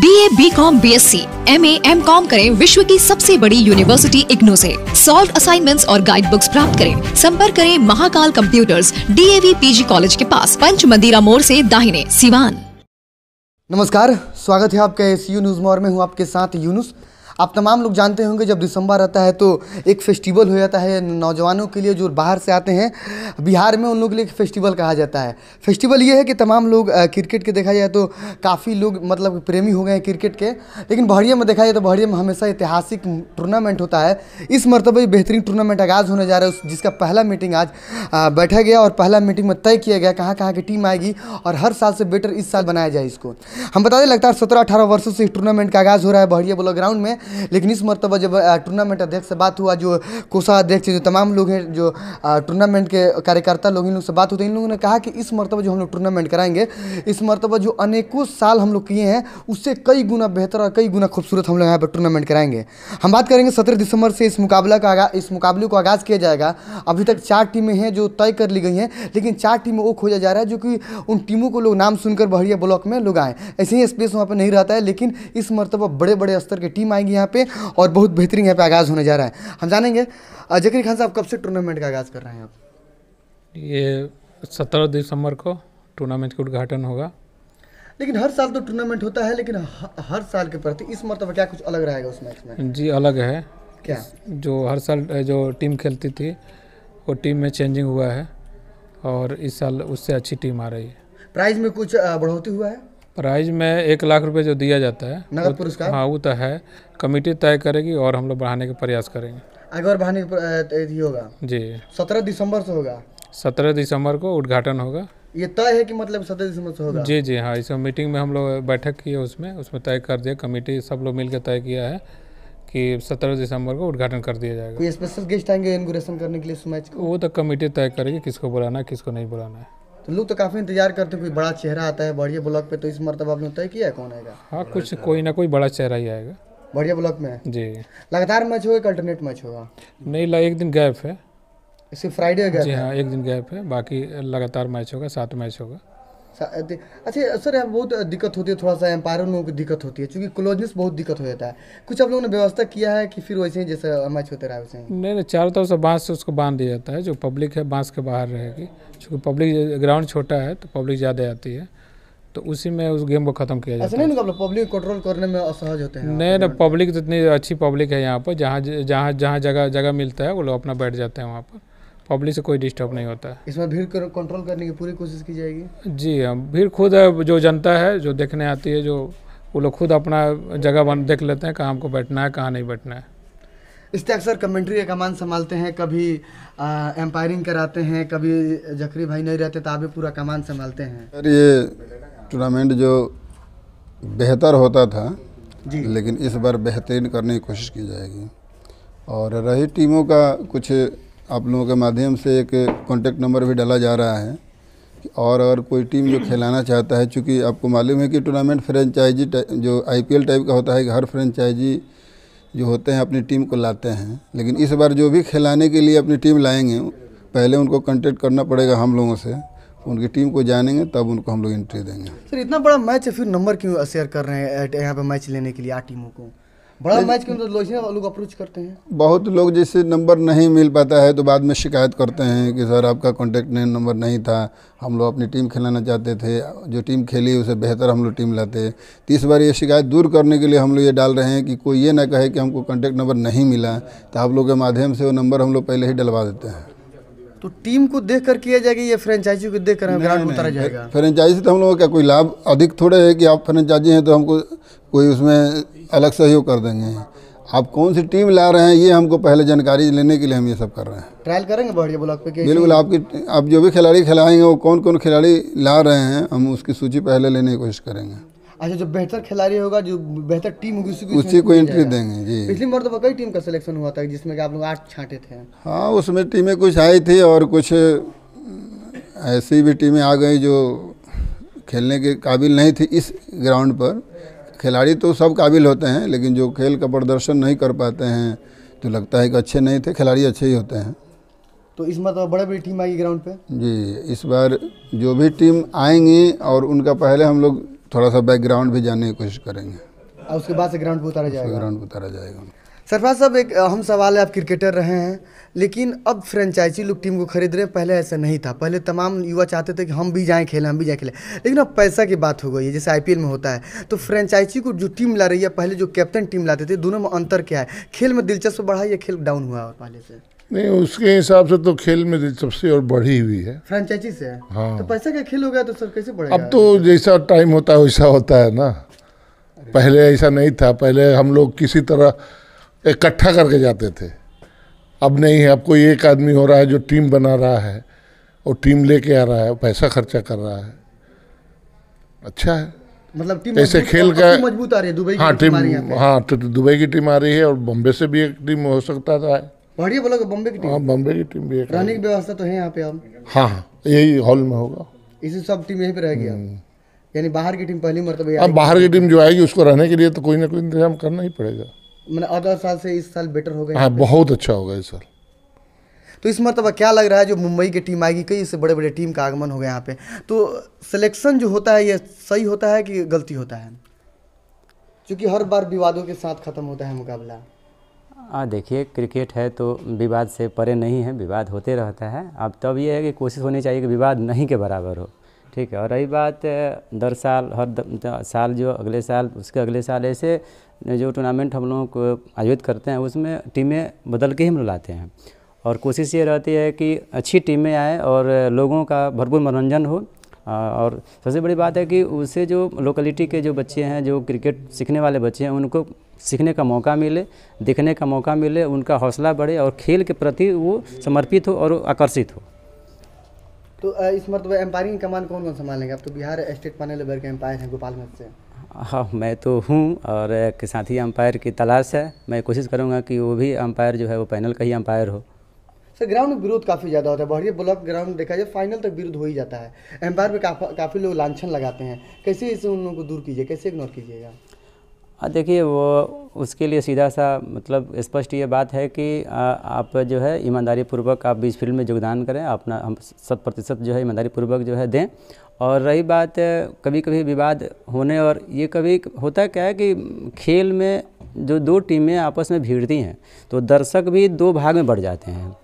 B A B Com B S C M A M Com करें विश्व की सबसे बड़ी यूनिवर्सिटी इग्नो से सॉल्व असाइनमेंट्स और गाइड बुक्स प्राप्त करें संपर्क करें Mahakal computers P G college के पास पंच मंदिरा मोड़ से दाहिने सिवान नमस्कार स्वागत है आपका एस यू न्यूज मोर में हूँ आपके साथ यूनुस आप तमाम लोग जानते होंगे जब दिसंबर आता है तो एक फेस्टिवल हो जाता है नौजवानों के लिए जो बाहर से आते हैं बिहार में उन लोगों के लिए एक फेस्टिवल कहा जाता है फेस्टिवल ये है कि तमाम लोग क्रिकेट के देखा जाए तो काफ़ी लोग मतलब प्रेमी हो गए हैं क्रिकेट के लेकिन बहरिया में देखा जाए तो बहरिया में हमेशा ऐतिहासिक टूर्नामेंट होता है इस मरतबे बेहतरीन टूर्नामेंट आगाज़ होने जा रहा है जिसका पहला मीटिंग आज बैठा गया और पहला मीटिंग में तय किया गया कहाँ कहाँ की टीम आएगी और हर साल से बेटर इस साल बनाया जाए इसको हम बता दें लगातार सत्रह अठारह वर्षों से इस टूर्नामेंट का आगाज़ हो रहा है बहरिया बोला ग्राउंड में लेकिन इस मरतबा जब टूर्नामेंट अध्यक्ष से बात हुआ जो कोषा अध्यक्ष जो तमाम लोग हैं जो टूर्नामेंट के कार्यकर्ता लोग इन लोग से बात हुई तो इन लोगों ने कहा कि इस मरतबा जो हम लोग टूर्नामेंट कराएंगे इस मरतबा जो अनेकों साल हम लोग किए हैं उससे कई गुना बेहतर और कई गुना खूबसूरत हम लोग यहाँ पर टूर्नामेंट कराएंगे हम बात करेंगे सत्रह दिसंबर से इस मुकाबला का आगा, इस मुकाबले को आगाज़ किया जाएगा अभी तक चार टीमें हैं जो तय कर ली गई हैं लेकिन चार टीमों को खोजा जा रहा है जो कि उन टीमों को लोग नाम सुनकर बहरिया ब्लॉक में लोग आएँ ऐसे ही स्पेस वहाँ पर नहीं रहता है लेकिन इस मरतबा बड़े बड़े स्तर की टीम आएंगी यहाँ पे और बहुत बेहतरीन यहाँ पे आगाज़ होने जा रहा है हम जानेंगे जकिर खान साहब कब से टूर्नामेंट का आगाज़ कर रहे हैं आप ये सत्रह दिसंबर को टूर्नामेंट का उद्घाटन होगा लेकिन हर साल तो टूर्नामेंट होता है लेकिन हर साल के प्रति इस मरतबा क्या कुछ अलग रहेगा उस मैच में जी अलग है क्या जो हर साल जो टीम खेलती थी वो टीम में चेंजिंग हुआ है और इस साल उससे अच्छी टीम आ रही है प्राइज में कुछ बढ़ोतरी हुआ है प्राइज में एक लाख रुपए जो दिया जाता है नगद पुरस्कार हाँ वो तो है कमेटी तय करेगी और हम लोग बढ़ाने का प्रयास करेंगे आगे और बढ़ाने होगा जी सत्रह दिसंबर से होगा सत्रह दिसंबर को उद्घाटन होगा ये तय है कि मतलब सत्रह दिसंबर से होगा जी जी हाँ इसमें मीटिंग में हम लोग बैठक की है उसमें उसमें तय कर दिया कमेटी सब लोग मिलकर तय किया है कि सत्रह दिसंबर को उद्घाटन कर दिया जाएगा कोई स्पेशल गेस्ट आएंगे इनग्रेशन करने के लिए इस मैच को वो तो कमेटी तय करेगी किसको बुलाना है किसको नहीं बुलाना है तो लोग तो काफ़ी इंतजार करते हैं कोई बड़ा चेहरा आता है बढ़िया ब्लॉक पे तो इस मरतब आपने तय किया कौन आएगा हाँ कुछ कोई ना कोई बड़ा चेहरा ही आएगा बढ़िया ब्लॉक में जी लगातार मैच होगा अल्टरनेट मैच होगा नहीं एक दिन गैप है सिर्फ फ्राइडे जी हाँ एक दिन गैप है बाकी लगातार मैच होगा सात मैच होगा अच्छा सर यहाँ बहुत दिक्कत होती है थोड़ा सा एम्पायर लोगों को दिक्कत होती है क्योंकि क्लोजनेस बहुत दिक्कत हो जाता है कुछ आप लोगों ने व्यवस्था किया है कि फिर वैसे ही जैसे मैच होते रहा वैसे नहीं नहीं चारों तरफ से बांस से उसको बांध दिया जाता है जो पब्लिक है बांस के बाहर रहेगी चूँकि पब्लिक ग्राउंड छोटा है तो पब्लिक ज़्यादा आती है तो उसी में उस गेम को खत्म किया जाता है नहीं पब्लिक कंट्रोल करने में असहज होते हैं नहीं ना पब्लिक तो इतनी अच्छी पब्लिक है यहाँ पर जहाँ जहाँ जहाँ जगह जगह मिलता है वो लोग अपना बैठ जाते हैं वहाँ पर पब्लिक से कोई डिस्टर्ब नहीं होता है इसमें भीड़ कर, कंट्रोल करने की पूरी कोशिश की जाएगी जी हाँ भीड़ खुद जो जनता है जो देखने आती है जो वो लोग खुद अपना जगह बन देख लेते हैं कहाँ हमको बैठना है कहाँ नहीं बैठना है इससे अक्सर कमेंट्री का कमान संभालते हैं कभी एम्पायरिंग कराते हैं कभी जखरी भाई नहीं रहते तो आप भी पूरा कमान संभालते हैं सर ये टूर्नामेंट जो बेहतर होता था जी लेकिन इस बार बेहतरीन करने की कोशिश की जाएगी और रही टीमों का कुछ आप लोगों के माध्यम से एक कॉन्टेक्ट नंबर भी डाला जा रहा है और अगर कोई टीम जो खिलाना चाहता है चूँकि आपको मालूम है कि टूर्नामेंट फ्रेंचाइजी जो आई टाइप का होता है कि हर फ्रेंचाइजी जो होते हैं अपनी टीम को लाते हैं लेकिन इस बार जो भी खिलाने के लिए अपनी टीम लाएंगे पहले उनको कॉन्टेक्ट करना पड़ेगा हम लोगों से उनकी टीम को जानेंगे तब उनको हम लोग एंट्री देंगे सर इतना बड़ा मैच है फिर नंबर क्यों शेयर कर रहे हैं यहाँ पे मैच लेने के लिए आठ टीमों को बड़ा मैच के अंदर लोग अप्रोच करते हैं बहुत लोग जैसे नंबर नहीं मिल पाता है तो बाद में शिकायत करते हैं कि सर आपका कॉन्टेक्ट नंबर नहीं था हम लोग अपनी टीम खिलाना चाहते थे जो टीम खेली उसे बेहतर हम लोग टीम लाते तो इस बार ये शिकायत दूर करने के लिए हम लोग ये डाल रहे हैं कि कोई ये ना कहे कि हमको कॉन्टैक्ट नंबर नहीं मिला तो आप लोग के माध्यम से वो नंबर हम लोग पहले ही डलवा देते हैं तो टीम को देख कर किया जाएगा या फ्रेंचाइजी को देख कर हम ग्राउंड उतारा जाएगा फ्रेंचाइजी तो हम लोगों का कोई लाभ अधिक थोड़े है कि आप फ्रेंचाइजी हैं तो हमको कोई उसमें अलग सहयोग कर देंगे आप कौन सी टीम ला रहे हैं ये हमको पहले जानकारी लेने के लिए हम ये सब कर रहे हैं ट्रायल करेंगे बढ़िया ब्लॉक पे बिल्कुल आपकी आप जो भी खिलाड़ी खिलाएंगे वो कौन कौन खिलाड़ी ला रहे हैं हम उसकी सूची पहले लेने की कोशिश करेंगे अच्छा जो बेहतर खिलाड़ी होगा जो बेहतर टीम होगी उसी को उसी को एंट्री देंगे जी पिछली बार तो कई टीम का सिलेक्शन हुआ था जिसमें कि आप लोग आठ छांटे थे हाँ उसमें टीमें कुछ आई थी और कुछ ऐसी भी टीमें आ गई जो खेलने के काबिल नहीं थी इस ग्राउंड पर खिलाड़ी तो सब काबिल होते हैं लेकिन जो खेल का प्रदर्शन नहीं कर पाते हैं तो लगता है कि अच्छे नहीं थे खिलाड़ी अच्छे ही होते हैं तो इस मतलब बड़े बड़ी टीम आएगी ग्राउंड पे जी इस बार जो भी टीम आएंगी और उनका पहले हम लोग थोड़ा सा बैकग्राउंड भी जानने की कोशिश करेंगे और उसके बाद से ग्राउंड पर उतारा जाएगा ग्राउंड पर उतारा जाएगा सरफराज साहब एक अहम सवाल है आप क्रिकेटर रहे हैं लेकिन अब फ्रेंचाइजी लोग टीम को खरीद रहे हैं पहले ऐसा नहीं था पहले तमाम युवा चाहते थे कि हम भी जाएं खेलें हम भी जाएं खेलें लेकिन अब पैसा की बात हो गई है जैसे आईपीएल में होता है तो फ्रेंचाइजी को जो टीम ला रही है पहले जो कैप्टन टीम लाते थे दोनों में अंतर क्या है खेल में दिलचस्प बढ़ा या खेल डाउन हुआ है पहले से नहीं उसके हिसाब से तो खेल में दिलचस्पी और बढ़ी हुई है फ्रेंचाइजी से है हाँ तो पैसा का खेल हो गया तो सर कैसे बढ़ेगा अब तो जैसा टाइम होता है वैसा होता है ना पहले ऐसा नहीं था पहले हम लोग किसी तरह इकट्ठा करके जाते थे अब नहीं है अब कोई एक आदमी हो रहा है जो टीम बना रहा है और टीम लेके आ रहा है पैसा खर्चा कर रहा है अच्छा है मतलब टीम ऐसे खेल का मजबूत आ रही है दुबई हाँ टीम हाँ तो दुबई की टीम आ रही है और बॉम्बे से भी एक टीम हो सकता था बढ़िया बोला बॉम्बे की टीम हाँ, बॉम्बे की टीम भी रहने की व्यवस्था तो है यहाँ पे आप हाँ, हाँ यही हॉल में होगा इसी सब टीम यही पे रहेगी हम्म। यानी बाहर की टीम पहली मरतब अब बाहर की टीम जो आएगी उसको रहने के लिए तो कोई ना कोई इंतजाम करना ही पड़ेगा मैंने आधा साल से इस साल बेटर हो गया हाँ बहुत अच्छा होगा इस साल तो इस मरतबा क्या लग रहा है जो मुंबई की टीम आएगी कई इससे बड़े बड़े टीम का आगमन हो गया यहाँ पे तो सिलेक्शन जो होता है ये सही होता है कि गलती होता है क्योंकि हर बार विवादों के साथ ख़त्म होता है मुकाबला देखिए क्रिकेट है तो विवाद से परे नहीं है विवाद होते रहता है अब तब ये है कि कोशिश होनी चाहिए कि विवाद नहीं के बराबर हो ठीक है और रही बात दर साल हर द, साल जो अगले साल उसके अगले साल ऐसे जो टूर्नामेंट हम लोग आयोजित करते हैं उसमें टीमें बदल के ही हम लोग लाते हैं और कोशिश ये रहती है कि अच्छी टीमें आए और लोगों का भरपूर मनोरंजन हो और सबसे बड़ी बात है कि उसे जो लोकेलिटी के जो बच्चे हैं जो क्रिकेट सीखने वाले बच्चे हैं उनको सीखने का मौका मिले देखने का मौका मिले उनका हौसला बढ़े और खेल के प्रति वो समर्पित हो और आकर्षित हो तो इस मतलब एम्पायरिंग कमान कौन कौन संभालेंगे आप तो बिहार स्टेट पैनल लेवल के एम्पायर हैं गोपाल मत से हाँ मैं तो हूँ और एक साथ ही अम्पायर की तलाश है मैं कोशिश करूँगा कि वो भी अम्पायर जो है वो पैनल का ही अम्पायर हो सर ग्राउंड में विरोध काफ़ी ज़्यादा होता है बढ़िए ब्लॉक ग्राउंड देखा जाए फाइनल तक विरोध हो ही जाता है एम्पायर में काफ़ी काफ़ी लोग लाछन लगाते हैं कैसे इसे उन लोगों को दूर कीजिए कैसे इग्नोर कीजिएगा हाँ देखिए वो उसके लिए सीधा सा मतलब स्पष्ट ये बात है कि आ, आप जो है ईमानदारी पूर्वक आप बीच फील्ड में योगदान करें अपना हम शत प्रतिशत जो है ईमानदारी पूर्वक जो है दें और रही बात कभी कभी विवाद होने और ये कभी होता क्या है कि खेल में जो दो टीमें आपस में भीड़ती हैं तो दर्शक भी दो भाग में बढ़ जाते हैं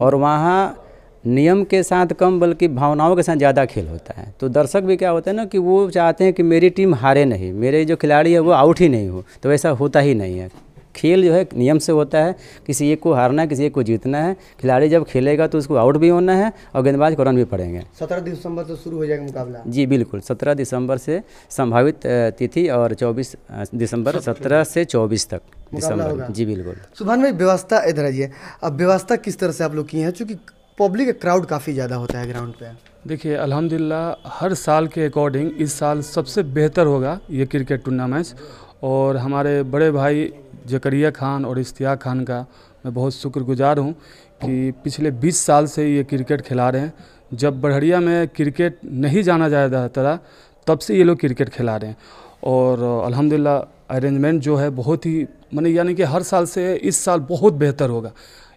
और वहाँ नियम के साथ कम बल्कि भावनाओं के साथ ज़्यादा खेल होता है तो दर्शक भी क्या होता है ना कि वो चाहते हैं कि मेरी टीम हारे नहीं मेरे जो खिलाड़ी है वो आउट ही नहीं हो तो ऐसा होता ही नहीं है खेल जो है नियम से होता है किसी एक को हारना है किसी एक को जीतना है खिलाड़ी जब खेलेगा तो उसको आउट भी होना है और गेंदबाज को रन भी पड़ेंगे सत्रह दिसंबर से शुरू हो जाएगा मुकाबला जी बिल्कुल सत्रह दिसंबर से संभावित तिथि और चौबीस दिसंबर सत्रह से चौबीस तक दिसंबर जी बिल्कुल सुभान भाई व्यवस्था इधर आइए अब व्यवस्था किस तरह से आप लोग किए हैं चूँकि पब्लिक क्राउड काफ़ी ज़्यादा होता है ग्राउंड पे देखिए अल्हम्दुलिल्लाह हर साल के अकॉर्डिंग इस साल सबसे बेहतर होगा ये क्रिकेट टूर्नामेंट्स और हमारे बड़े भाई जकरिया खान और इश्तिया खान का मैं बहुत शुक्रगुजार हूँ कि पिछले 20 साल से ये क्रिकेट खिला रहे हैं जब बढ़िया में क्रिकेट नहीं जाना जाता था तब से ये लोग क्रिकेट खिला रहे हैं और अल्हम्दुलिल्लाह अरेंजमेंट जो है बहुत ही मैंने यानी कि हर साल से इस साल बहुत बेहतर होगा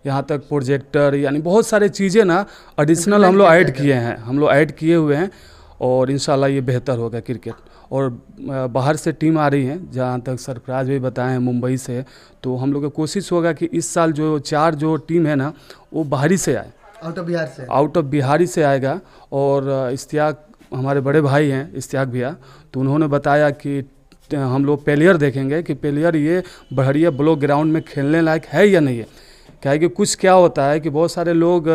यहाँ तक प्रोजेक्टर यानी बहुत सारे चीज़ें ना एडिशनल हम लोग ऐड किए हैं हम लोग ऐड किए हुए हैं और इन ये बेहतर होगा क्रिकेट और बाहर से टीम आ रही है जहाँ तक सरफराज भी बताए हैं मुंबई से तो हम लोग का कोशिश होगा कि इस साल जो चार जो टीम है ना वो बाहरी से आए आउट ऑफ बिहार से आउट ऑफ बिहारी से आएगा और इश्तियाक हमारे बड़े भाई हैं इश्तियाक भैया तो उन्होंने बताया कि हम लोग प्लेयर देखेंगे कि प्लेयर ये बढ़िया ब्लॉक ग्राउंड में खेलने लायक है या नहीं है क्या है कि कुछ क्या होता है कि बहुत सारे लोग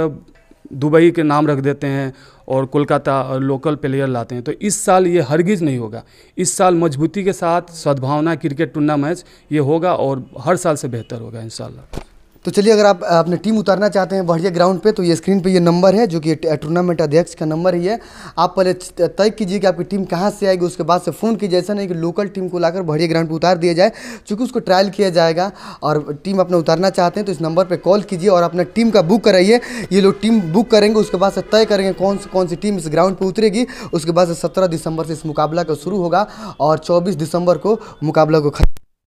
दुबई के नाम रख देते हैं और कोलकाता और लोकल प्लेयर लाते हैं तो इस साल ये हरगिज़ नहीं होगा इस साल मजबूती के साथ सद्भावना क्रिकेट टूर्नामेंट ये होगा और हर साल से बेहतर होगा इन तो चलिए अगर आप अपने टीम उतारना चाहते हैं बढ़िया ग्राउंड पे तो ये स्क्रीन पे ये नंबर है जो कि टूर्नामेंट अध्यक्ष का नंबर ही है आप पहले तय कीजिए कि आपकी टीम कहाँ से आएगी उसके बाद से फ़ोन कीजिए ऐसा नहीं कि लोकल टीम को लाकर बढ़िया ग्राउंड पर उतार दिया जाए चूँकि उसको ट्रायल किया जाएगा और टीम अपना उतारना चाहते हैं तो इस नंबर पर कॉल कीजिए और अपना टीम का बुक कराइए ये लोग टीम बुक करेंगे उसके बाद से तय करेंगे कौन सी कौन सी टीम इस ग्राउंड पर उतरेगी उसके बाद से सत्रह दिसंबर से इस मुकाबला का शुरू होगा और चौबीस दिसंबर को मुकाबला को खत्म